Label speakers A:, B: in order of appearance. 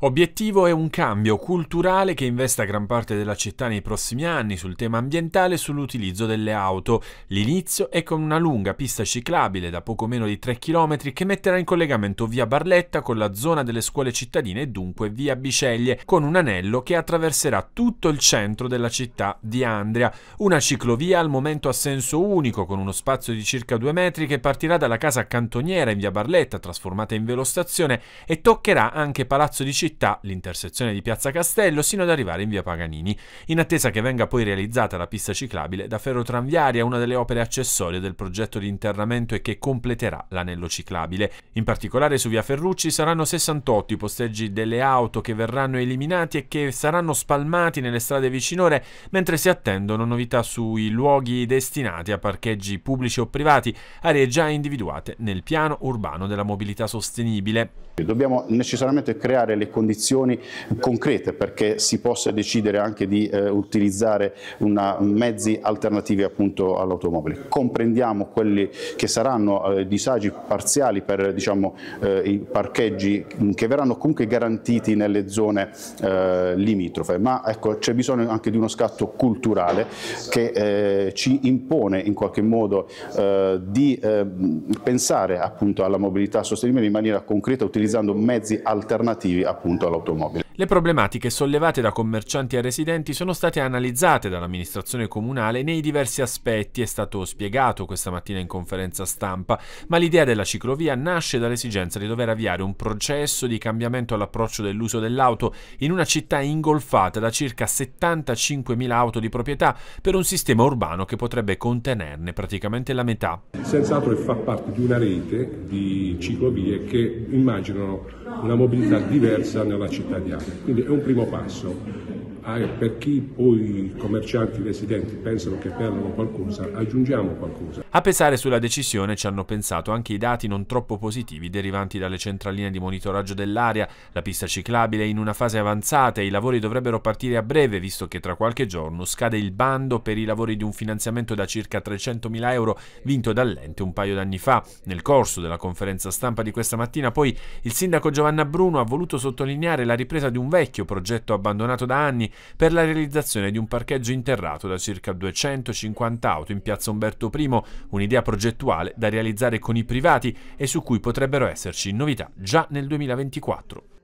A: Obiettivo è un cambio culturale che investa gran parte della città nei prossimi anni sul tema ambientale e sull'utilizzo delle auto. L'inizio è con una lunga pista ciclabile da poco meno di 3 km che metterà in collegamento via Barletta con la zona delle scuole cittadine e dunque via Biceglie, con un anello che attraverserà tutto il centro della città di Andria. Una ciclovia al momento a senso unico con uno spazio di circa 2 metri che partirà dalla casa cantoniera in via Barletta, trasformata in velostazione, e toccherà anche Palazzo di Città città, l'intersezione di Piazza Castello, sino ad arrivare in via Paganini, in attesa che venga poi realizzata la pista ciclabile da ferrotranviaria, una delle opere accessorie del progetto di interramento e che completerà l'anello ciclabile. In particolare su via Ferrucci saranno 68 i posteggi delle auto che verranno eliminati e che saranno spalmati nelle strade vicinore, mentre si attendono novità sui luoghi destinati a parcheggi pubblici o privati, aree già individuate nel piano urbano della mobilità sostenibile.
B: Dobbiamo necessariamente creare le condizioni concrete perché si possa decidere anche di eh, utilizzare una, mezzi alternativi appunto all'automobile. Comprendiamo quelli che saranno eh, disagi parziali per diciamo, eh, i parcheggi che verranno comunque garantiti nelle zone eh, limitrofe, ma ecco, c'è bisogno anche di uno scatto culturale che eh, ci impone in qualche modo eh, di ehm, pensare appunto alla mobilità sostenibile in maniera concreta utilizzando mezzi alternativi appunto appunto all'automobile.
A: Le problematiche sollevate da commercianti e residenti sono state analizzate dall'amministrazione comunale nei diversi aspetti, è stato spiegato questa mattina in conferenza stampa, ma l'idea della ciclovia nasce dall'esigenza di dover avviare un processo di cambiamento all'approccio dell'uso dell'auto in una città ingolfata da circa 75.000 auto di proprietà per un sistema urbano che potrebbe contenerne praticamente la metà.
C: Senz'altro fa parte di una rete di ciclovie che immaginano una mobilità diversa nella città di Acqua. Quindi è un primo passo per chi poi i commercianti residenti pensano che perdano qualcosa, aggiungiamo qualcosa.
A: A pesare sulla decisione ci hanno pensato anche i dati non troppo positivi derivanti dalle centraline di monitoraggio dell'aria, La pista ciclabile è in una fase avanzata e i lavori dovrebbero partire a breve, visto che tra qualche giorno scade il bando per i lavori di un finanziamento da circa 300.000 euro vinto dall'ente un paio d'anni fa. Nel corso della conferenza stampa di questa mattina poi il sindaco Giovanna Bruno ha voluto sottolineare la ripresa di un vecchio progetto abbandonato da anni per la realizzazione di un parcheggio interrato da circa 250 auto in piazza Umberto I, un'idea progettuale da realizzare con i privati e su cui potrebbero esserci novità già nel 2024.